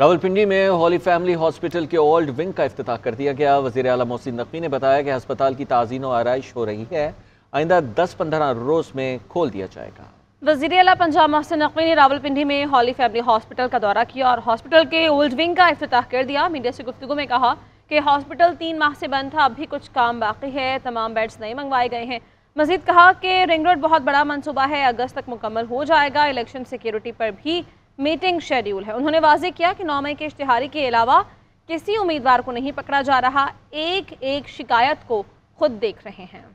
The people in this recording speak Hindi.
रावलपिंडी में हॉली फैमिली हॉस्पिटल के ओल्ड विंग का अफ्ताह कर दिया गया वजी अला मोहसिन नकवी ने बताया कि अस्पताल की ताजीन और आरइश हो रही है आइंदा दस पंद्रह रोज में खोल दिया जाएगा वजीर अला पंजाब मोहसिन नकवी ने रावलपिंडी में हॉली फैमिली हॉस्पिटल का दौरा किया और हॉस्पिटल के ओल्ड विंग का अफ्ताह कर दिया मीडिया से गुफ्तु में कहा कि हॉस्पिटल तीन माह से बंद था अभी कुछ काम बाकी है तमाम बेड्स नहीं मंगवाए गए हैं मजीद कहा कि रिंग रोड बहुत बड़ा मनसूबा है अगस्त तक मुकम्मल हो जाएगा इलेक्शन सिक्योरिटी पर भी मीटिंग शेड्यूल है उन्होंने वाजे किया कि नौ मई के इश्तिहारी के अलावा किसी उम्मीदवार को नहीं पकड़ा जा रहा एक एक शिकायत को खुद देख रहे हैं